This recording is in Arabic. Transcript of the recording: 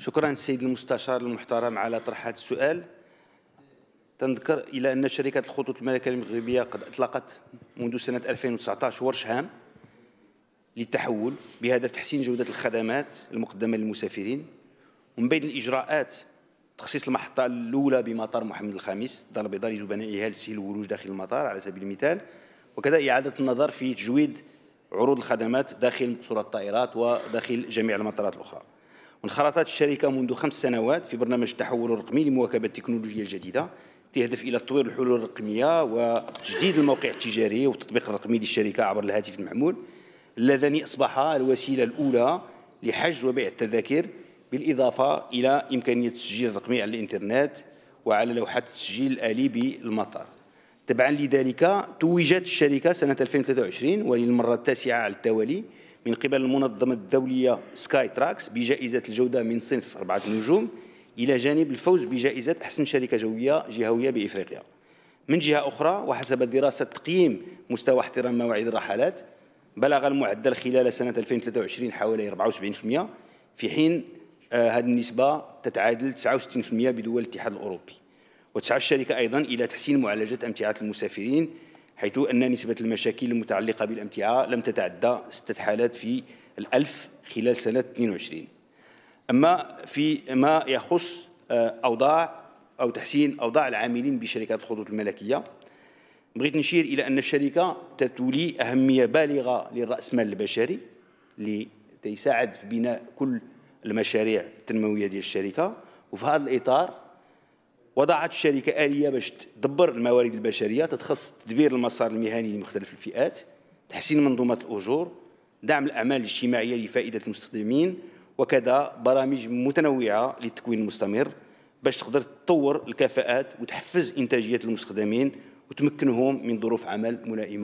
شكرا السيد المستشار المحترم على طرح هذا السؤال تنذكر إلى أن شركة الخطوط الملكية المغربية قد أطلقت منذ سنة 2019 ورش هام للتحول بهدف تحسين جودة الخدمات المقدمة للمسافرين ومن بين الإجراءات تخصيص المحطة الأولى بمطار محمد الخامس الدار البيضاء لجبنائها لسهل الولوج داخل المطار على سبيل المثال وكذا إعادة النظر في تجويد عروض الخدمات داخل مقصوره الطائرات وداخل جميع المطارات الأخرى وانخرطت الشركة منذ خمس سنوات في برنامج التحول الرقمي لمواكبة التكنولوجيا الجديدة تهدف إلى تطوير الحلول الرقمية وتجديد الموقع التجاري والتطبيق الرقمي للشركة عبر الهاتف المحمول اللذان أصبحا الوسيلة الأولى لحج وبيع التذاكر بالإضافة إلى إمكانية التسجيل الرقمي على الإنترنت وعلى لوحة التسجيل الآلي بالمطار تبعا لذلك توجت الشركة سنة 2023 وللمرة التاسعة على التوالي من قبل المنظمة الدولية سكاي تراكس بجائزة الجودة من صنف أربعة نجوم إلى جانب الفوز بجائزة أحسن شركة جوية جهوية بإفريقيا من جهة أخرى وحسب دراسة تقييم مستوى احترام مواعيد الرحلات بلغ المعدل خلال سنة 2023 حوالي 74% في حين آه، هذه النسبة تتعادل 69% بدول الاتحاد الأوروبي وتسعى الشركة أيضا إلى تحسين معالجة أمتعة المسافرين حيث أن نسبة المشاكل المتعلقة بالأمتعة لم تتعدى ستة حالات في الألف خلال سنة 22 أما في ما يخص آه، أوضاع أو تحسين أوضاع العاملين بشركات الخطوط الملكية بغيت نشير إلى أن الشركة تتولي أهمية بالغة للرأسمال البشري اللي تيساعد في بناء كل المشاريع التنموية ديال الشركة وفي هذا الإطار وضعت الشركة آلية باش تدبر الموارد البشرية تتخص تدبير المسار المهني لمختلف الفئات تحسين منظومة الأجور دعم الأعمال الاجتماعية لفائدة المستخدمين وكذا برامج متنوعة للتكوين المستمر باش تقدر تطور الكفاءات وتحفز إنتاجية المستخدمين وتمكنهم من ظروف عمل ملائمة